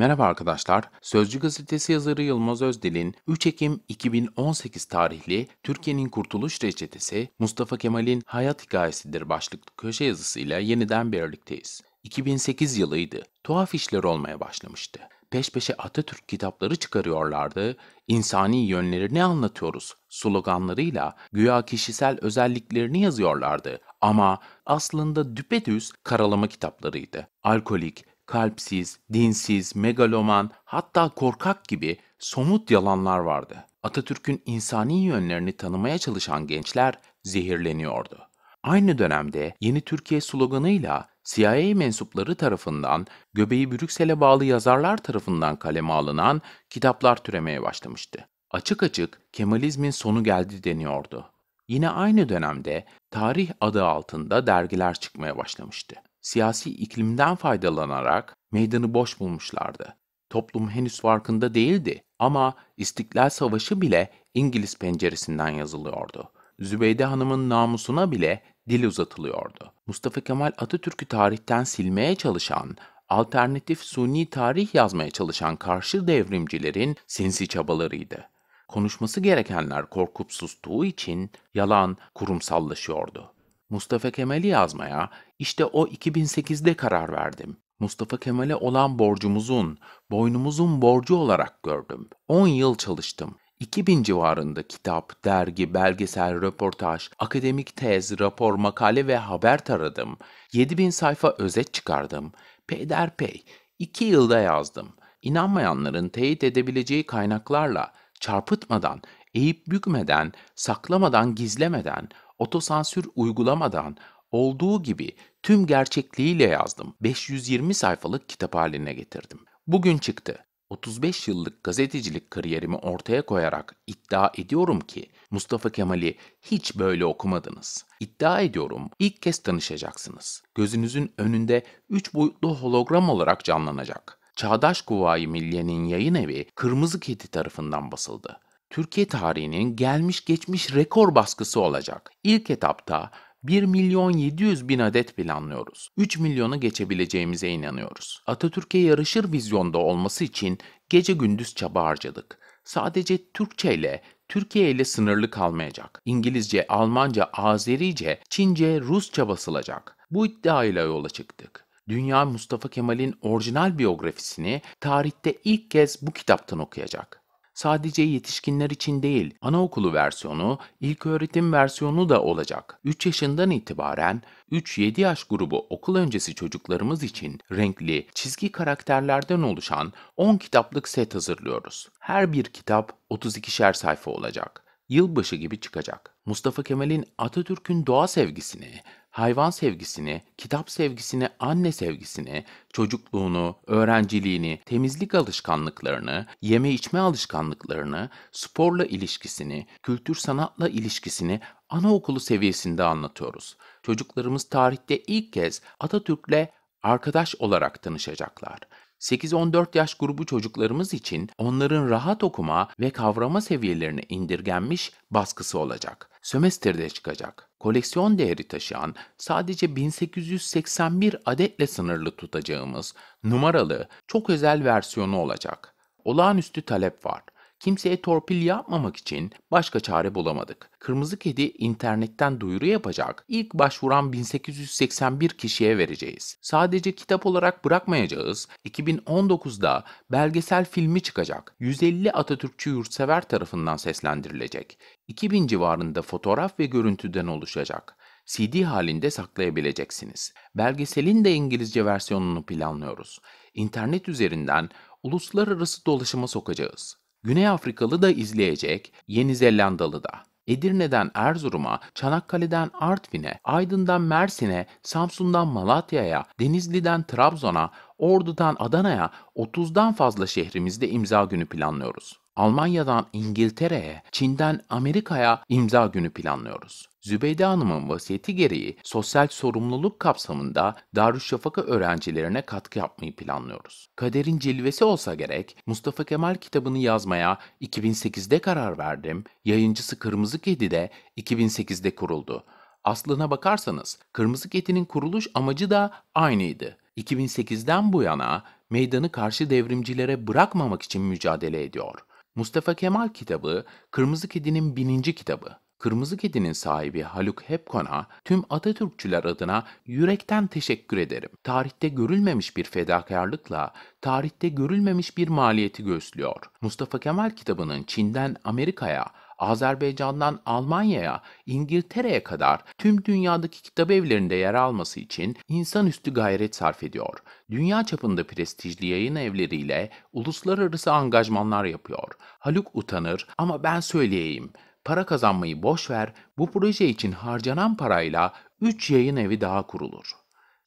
Merhaba arkadaşlar, Sözcü gazetesi yazarı Yılmaz Özdil'in 3 Ekim 2018 tarihli Türkiye'nin Kurtuluş Reçetesi Mustafa Kemal'in Hayat Hikayesidir başlıklı köşe yazısıyla yeniden birlikteyiz. 2008 yılıydı. Tuhaf işler olmaya başlamıştı. Peş peşe Atatürk kitapları çıkarıyorlardı. İnsani yönlerini anlatıyoruz sloganlarıyla güya kişisel özelliklerini yazıyorlardı. Ama aslında düpedüz karalama kitaplarıydı. Alkolik, kalpsiz, dinsiz, megaloman, hatta korkak gibi somut yalanlar vardı. Atatürk'ün insani yönlerini tanımaya çalışan gençler zehirleniyordu. Aynı dönemde Yeni Türkiye sloganıyla CIA mensupları tarafından, göbeği Brüksel'e bağlı yazarlar tarafından kaleme alınan kitaplar türemeye başlamıştı. Açık açık Kemalizmin sonu geldi deniyordu. Yine aynı dönemde tarih adı altında dergiler çıkmaya başlamıştı siyasi iklimden faydalanarak meydanı boş bulmuşlardı. Toplum henüz farkında değildi ama İstiklal Savaşı bile İngiliz penceresinden yazılıyordu. Zübeyde Hanım'ın namusuna bile dil uzatılıyordu. Mustafa Kemal Atatürk'ü tarihten silmeye çalışan, alternatif suni tarih yazmaya çalışan karşı devrimcilerin sinsi çabalarıydı. Konuşması gerekenler korkup sustuğu için yalan kurumsallaşıyordu. Mustafa Kemal'i yazmaya işte o 2008'de karar verdim. Mustafa Kemal'e olan borcumuzun, boynumuzun borcu olarak gördüm. 10 yıl çalıştım. 2000 civarında kitap, dergi, belgesel, röportaj, akademik tez, rapor, makale ve haber taradım. 7000 sayfa özet çıkardım. Peyderpey 2 yılda yazdım. İnanmayanların teyit edebileceği kaynaklarla çarpıtmadan, eğip bükmeden, saklamadan, gizlemeden otosansür uygulamadan olduğu gibi tüm gerçekliğiyle yazdım. 520 sayfalık kitap haline getirdim. Bugün çıktı. 35 yıllık gazetecilik kariyerimi ortaya koyarak iddia ediyorum ki Mustafa Kemal'i hiç böyle okumadınız. İddia ediyorum ilk kez tanışacaksınız. Gözünüzün önünde 3 boyutlu hologram olarak canlanacak. Çağdaş Kuvayi Milliye'nin yayın evi Kırmızı Kedi tarafından basıldı. Türkiye tarihinin gelmiş geçmiş rekor baskısı olacak. İlk etapta 1 milyon 700 bin adet planlıyoruz. 3 milyonu geçebileceğimize inanıyoruz. Atatürk'e yarışır vizyonda olması için gece gündüz çaba harcadık. Sadece Türkçe ile Türkiye ile sınırlı kalmayacak. İngilizce, Almanca, Azerice, Çince, Rusça basılacak. Bu iddiayla yola çıktık. Dünya Mustafa Kemal'in orijinal biyografisini tarihte ilk kez bu kitaptan okuyacak. Sadece yetişkinler için değil, anaokulu versiyonu, ilk öğretim versiyonu da olacak. 3 yaşından itibaren 3-7 yaş grubu okul öncesi çocuklarımız için renkli, çizgi karakterlerden oluşan 10 kitaplık set hazırlıyoruz. Her bir kitap 32'şer sayfa olacak. Yılbaşı gibi çıkacak. Mustafa Kemal'in Atatürk'ün doğa sevgisini, hayvan sevgisini, kitap sevgisini, anne sevgisini, çocukluğunu, öğrenciliğini, temizlik alışkanlıklarını, yeme içme alışkanlıklarını, sporla ilişkisini, kültür sanatla ilişkisini anaokulu seviyesinde anlatıyoruz. Çocuklarımız tarihte ilk kez Atatürk'le arkadaş olarak tanışacaklar. 8-14 yaş grubu çocuklarımız için onların rahat okuma ve kavrama seviyelerini indirgenmiş baskısı olacak. Sömestrde çıkacak. Koleksiyon değeri taşıyan sadece 1881 adetle sınırlı tutacağımız numaralı çok özel versiyonu olacak. Olağanüstü talep var kimseye torpil yapmamak için başka çare bulamadık. Kırmızı Kedi internetten duyuru yapacak. İlk başvuran 1881 kişiye vereceğiz. Sadece kitap olarak bırakmayacağız. 2019'da belgesel filmi çıkacak. 150 Atatürkçü yurtsever tarafından seslendirilecek. 2000 civarında fotoğraf ve görüntüden oluşacak. CD halinde saklayabileceksiniz. Belgeselin de İngilizce versiyonunu planlıyoruz. İnternet üzerinden uluslararası dolaşıma sokacağız. Güney Afrikalı da izleyecek, Yeni Zelandalı da. Edirne'den Erzurum'a, Çanakkale'den Artvin'e, Aydın'dan Mersin'e, Samsun'dan Malatya'ya, Denizli'den Trabzon'a, Ordu'dan Adana'ya 30'dan fazla şehrimizde imza günü planlıyoruz. Almanya'dan İngiltere'ye, Çin'den Amerika'ya imza günü planlıyoruz. Zübeyde Hanım'ın vasiyeti gereği sosyal sorumluluk kapsamında Darüşşafaka öğrencilerine katkı yapmayı planlıyoruz. Kaderin cilvesi olsa gerek Mustafa Kemal kitabını yazmaya 2008'de karar verdim. Yayıncısı Kırmızı Kedi de 2008'de kuruldu. Aslına bakarsanız Kırmızı Kedi'nin kuruluş amacı da aynıydı. 2008'den bu yana meydanı karşı devrimcilere bırakmamak için mücadele ediyor. Mustafa Kemal kitabı Kırmızı Kedi'nin bininci kitabı. Kırmızı Kedi'nin sahibi Haluk Hepkon'a tüm Atatürkçüler adına yürekten teşekkür ederim. Tarihte görülmemiş bir fedakarlıkla, tarihte görülmemiş bir maliyeti göğüslüyor. Mustafa Kemal kitabının Çin'den Amerika'ya, Azerbaycan'dan Almanya'ya, İngiltere'ye kadar tüm dünyadaki kitap evlerinde yer alması için insanüstü gayret sarf ediyor. Dünya çapında prestijli yayın evleriyle uluslararası angajmanlar yapıyor. Haluk utanır ama ben söyleyeyim. Para kazanmayı boş ver, bu proje için harcanan parayla 3 yayın evi daha kurulur.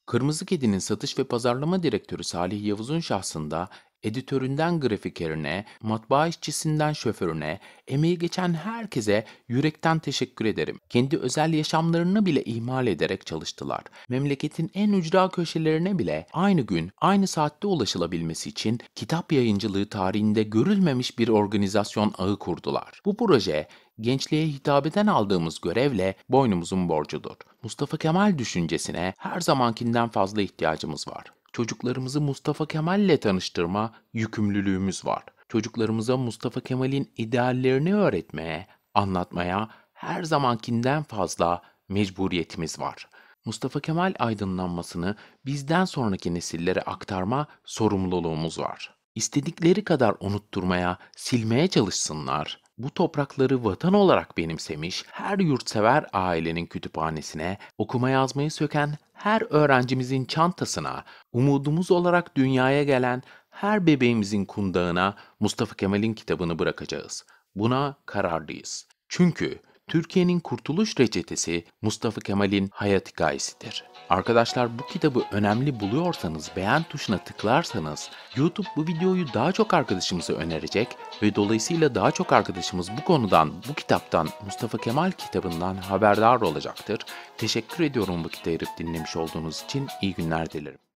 Kırmızı Kedi'nin satış ve pazarlama direktörü Salih Yavuz'un şahsında editöründen grafikerine, matbaa işçisinden şoförüne, emeği geçen herkese yürekten teşekkür ederim. Kendi özel yaşamlarını bile ihmal ederek çalıştılar. Memleketin en ücra köşelerine bile aynı gün, aynı saatte ulaşılabilmesi için kitap yayıncılığı tarihinde görülmemiş bir organizasyon ağı kurdular. Bu proje gençliğe hitabeden aldığımız görevle boynumuzun borcudur. Mustafa Kemal düşüncesine her zamankinden fazla ihtiyacımız var çocuklarımızı Mustafa Kemal'le tanıştırma yükümlülüğümüz var. Çocuklarımıza Mustafa Kemal'in ideallerini öğretmeye, anlatmaya her zamankinden fazla mecburiyetimiz var. Mustafa Kemal aydınlanmasını bizden sonraki nesillere aktarma sorumluluğumuz var. İstedikleri kadar unutturmaya, silmeye çalışsınlar bu toprakları vatan olarak benimsemiş her yurtsever ailenin kütüphanesine, okuma yazmayı söken her öğrencimizin çantasına, umudumuz olarak dünyaya gelen her bebeğimizin kundağına Mustafa Kemal'in kitabını bırakacağız. Buna kararlıyız. Çünkü Türkiye'nin kurtuluş reçetesi Mustafa Kemal'in hayat hikayesidir. Arkadaşlar bu kitabı önemli buluyorsanız beğen tuşuna tıklarsanız YouTube bu videoyu daha çok arkadaşımıza önerecek ve dolayısıyla daha çok arkadaşımız bu konudan, bu kitaptan, Mustafa Kemal kitabından haberdar olacaktır. Teşekkür ediyorum vakit ayırıp dinlemiş olduğunuz için iyi günler dilerim.